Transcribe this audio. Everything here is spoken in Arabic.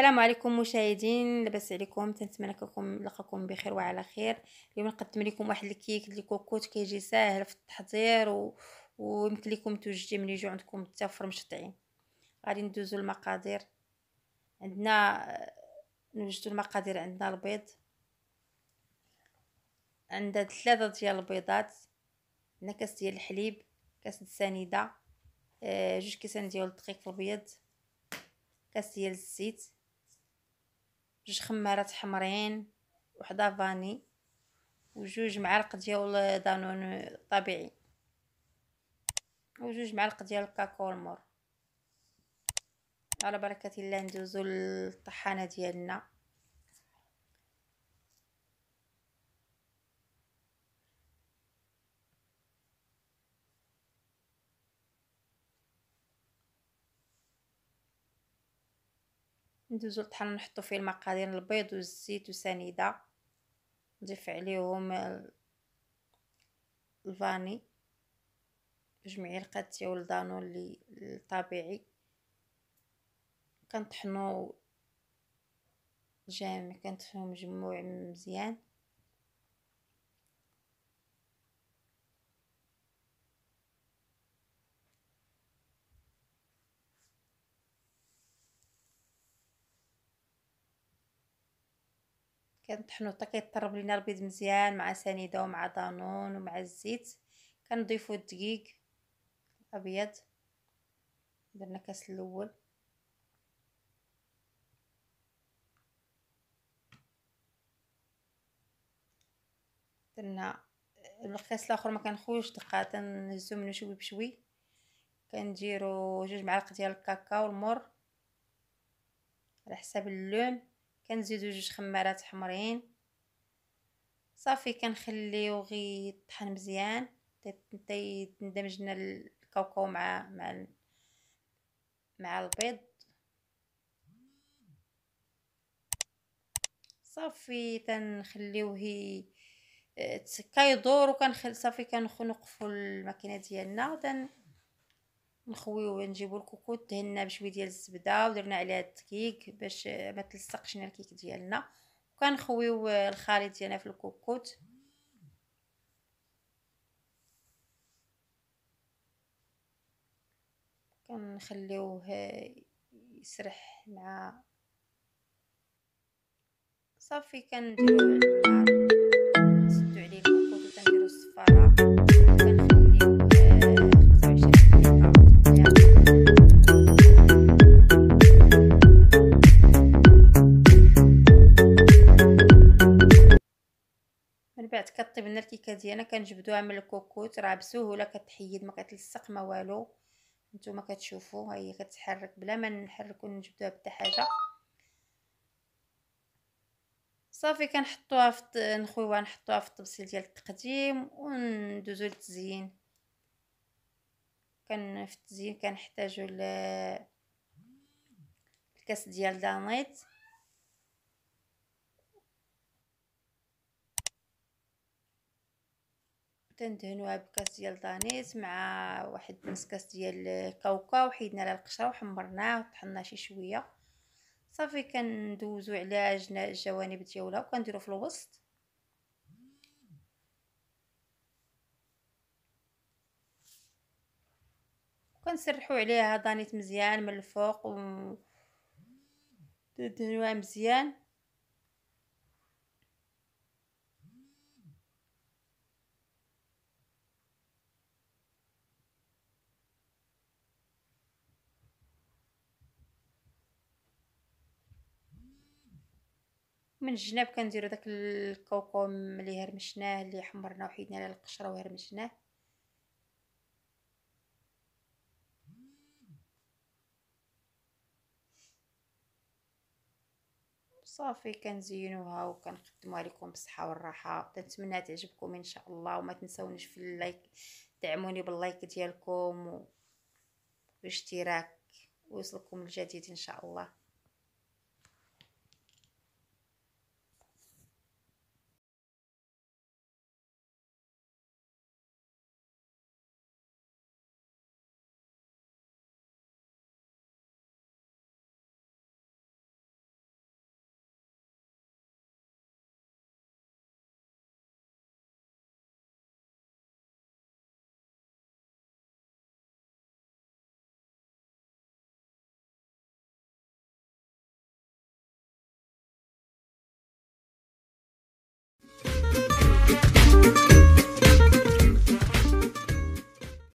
السلام عليكم مشاهدين لاباس عليكم تنتمنى لكم نلقاكم بخير وعلى خير اليوم نقدم لكم واحد الكيك كوكوت كيجي ساهل في التحضير و... ويمكن لكم توجدي ملي يجو عندكم التوفر مشطعين غادي ندوزو المقادير عندنا آه، نوجدو المقادير عندنا البيض عندنا ثلاثة ديال البيضات عندنا كاس ديال الحليب كاس السنيدة آه، جوج كيسان ديال الدقيق الابيض كاس ديال الزيت جوج خمارات حمرين وحده فاني وجوج معالق ديال آه، دانون طبيعي وجوج معالق ديال الكاكاو المر على بركه الله ندوزو للطحانه ديالنا ندوزو للطحن نحطو فيه المقادير البيض والزيت وسنيده نضيف عليهم الفاني جوج معلقات ديال اللي الطبيعي كنطحنو جامع كنطحنو مجموع مزيان كنطحنو حتى كيطرب لينا البيض مزيان مع سنيده ومع دانون ومع الزيت كنضيفو الدقيق الابيض درنا كاس الاول درنا الكاس الاخر ما كنخويوش دقه تنهزو منو شوي بشوي كنديرو جوج معالق ديال الكاكاو المر على حساب اللون كنزيدو جوج خمارات حمرين صافي كنخليو غي يطحن مزيان حتى تندمجنا الكاوكاو مع مع مع البيض صافي تنخليوه آه، كيدور وكنخل صافي كنوقفوا الماكينه ديالنا تن نخويو نجيبو الكوكوت دهنا بشويه ديال الزبده ودرنا عليها الدقيق باش ما تلصقش لنا الكيك ديالنا وكنخويو الخليط ديالنا في الكوكوت كنخليوه يسرح مع صافي كنديرو البرات كطيبنا الكيكه ديالنا كنجبدوها من الكوكوت راه بسهوله كتحيد ما كتلصق ما والو نتوما كتشوفوا ها هي كتحرك بلا ما نحرك نجبدوها حتى حاجه صافي كنحطوها في نخويوها نحطوها في الطبسيل ديال التقديم وندوزو للتزيين كان في التزيين كنحتاجو الكاس ديال دانيت تندهنوها بكاس ديال طانيس مع واحد نص كاس ديال الكاوكا وحيدنا لها القشره وحمرناه وطحنا شي شويه صافي كندوزو على الجوانب ديالها وكنديرو في الوسط وكنسرحو عليها دانيت مزيان من الفوق و تدهنوها مزيان من الجناب كنديرو داك الكوكوم اللي هرمشناه اللي حمرناه وحيدنا على القشره وهرمشناه صافي كنزينوها وكنقدموها لكم بالصحه والراحه كنتمنى تعجبكم ان شاء الله وما تنساونيش في اللايك دعموني باللايك ديالكم والاشتراك ويوصلكم الجديد ان شاء الله